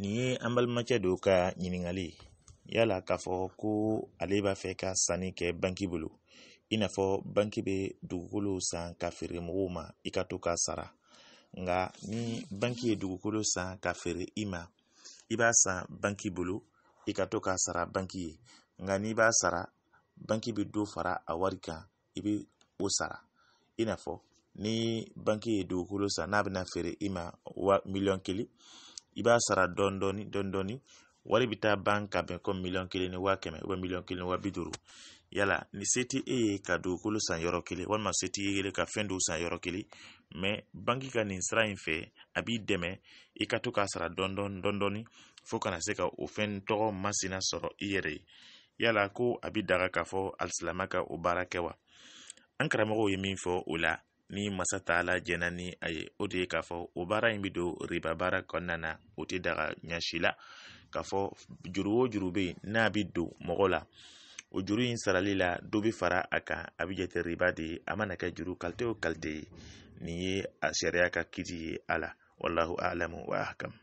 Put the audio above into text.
nin ye an balimacɛ do ka ɲiningali yala k'a fɔ ko ale b'a fɛ ka sanni kɛ banki bolo i n'a fɔ banki be dugukolo san ka feere mɔgɔw ma i ka to k'a sara nga ni banki ye dugukolo san ka feere i ma i b'a san banki bolo i ka to k'a sara banki ye nga n'i b'a sara banki be do fara a wari kan i be o sara i n'a fɔ ni banki ye dugukolo san n'a bena feere i ma wa miliyɔn kelen i b'a sara dɔɔni dɔɔni dɔɔni dɔɔni wari bɛ taa ban ka bɛn ko miliyɔn kelen ni waa kɛmɛ miliyɔn kelen wa bi duuru yala ni se tɛ e ye ka dugukolo san yɔrɔ kelen walima se t'i ye ka fɛn dɔw san yɔrɔ kelen mɛ banki ka nin sira in fɛ a b'i dɛmɛ i ka to k'a sara dɔɔni dɔɔni fo kana se ka o fɛn tɔgɔ masina sɔrɔ i yɛrɛ ye yala ko a bɛ daga k'a fɔ alisilama ka o baara kɛ wa an karamɔgɔw ye min fɔ o la ni masa taala jɛna ni a ye o de ye k'a fɔ o baara yi bɛ do riba baara kɔnɔna na o tɛ daga ɲɛsi la k'a fɔ juru o juru bɛ yen n'a bɛ don mɔgɔ la o juru yi sarali la dɔ bɛ fara a kan a bɛ jate riba de ye a mana kɛ juru kalite o kalite ye nin ye a sariya ka kiti ye a la walahu alamu wa ahkam